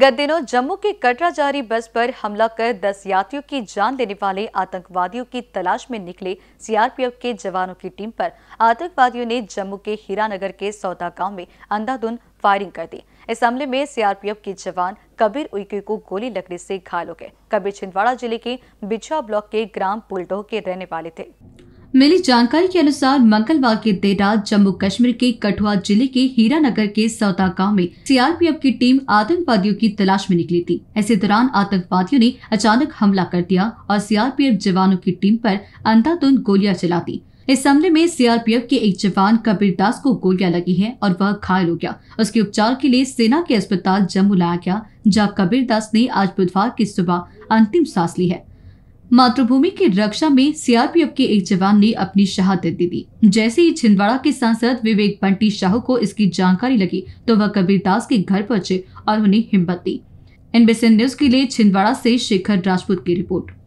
गत दिनों जम्मू के कटरा जारी बस पर हमला कर 10 यात्रियों की जान देने वाले आतंकवादियों की तलाश में निकले सीआरपीएफ के जवानों की टीम पर आतंकवादियों ने जम्मू के हीरानगर के सौदा गांव में अंधाधुंध फायरिंग कर दी इस हमले में सीआरपीएफ के जवान कबीर उइके को गोली लगने से घायल हो गए कबीर छिंदवाड़ा जिले के बिछुआ ब्लॉक के ग्राम पुलडोह के रहने वाले थे मिली जानकारी के अनुसार मंगलवार की देर रात जम्मू कश्मीर के कठुआ जिले के हीरानगर के सौता गांव में सीआरपीएफ की टीम आतंकवादियों की तलाश में निकली थी ऐसे दौरान आतंकवादियों ने अचानक हमला कर दिया और सीआरपीएफ जवानों की टीम पर अंधाधुंध गोलियां चला दी इस हमले में सीआरपीएफ के एक जवान कबीर दास को गोलियां लगी है और वह घायल हो गया उसके उपचार के लिए सेना के अस्पताल जम्मू लाया गया जहाँ कबीर दास ने आज बुधवार की सुबह अंतिम सांस ली है मातृभूमि की रक्षा में सीआरपीएफ के एक जवान ने अपनी शहादत दे दी जैसे ही छिंदवाड़ा के सांसद विवेक बंटी शाह को इसकी जानकारी लगी तो वह कबीरदास के घर पहुंचे और उन्हें हिम्मत दी एनबीसी न्यूज के लिए छिंदवाड़ा से शेखर राजपूत की रिपोर्ट